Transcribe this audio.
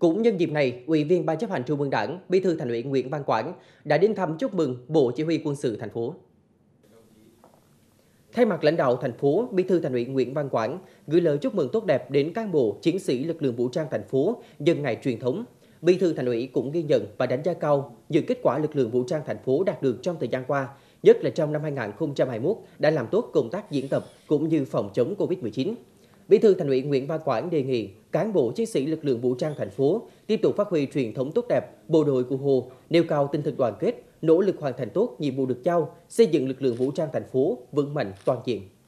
Cũng nhân dịp này, Ủy viên Ban chấp hành Trung ương Đảng, Bí thư Thành ủy Nguyễn Văn Quảng đã đến thăm chúc mừng Bộ Chỉ huy Quân sự thành phố. Thay mặt lãnh đạo thành phố, Bí thư Thành ủy Nguyễn Văn Quảng gửi lời chúc mừng tốt đẹp đến cán bộ, chiến sĩ lực lượng vũ trang thành phố nhân ngày truyền thống. Bí thư Thành ủy cũng ghi nhận và đánh giá cao những kết quả lực lượng vũ trang thành phố đạt được trong thời gian qua, nhất là trong năm 2021 đã làm tốt công tác diễn tập cũng như phòng chống Covid-19. Bí thư Thành ủy Nguyễn Văn Quảng đề nghị cán bộ chiến sĩ lực lượng vũ trang thành phố tiếp tục phát huy truyền thống tốt đẹp bộ đội của Hồ, nêu cao tinh thần đoàn kết, nỗ lực hoàn thành tốt nhiệm vụ được giao, xây dựng lực lượng vũ trang thành phố vững mạnh toàn diện.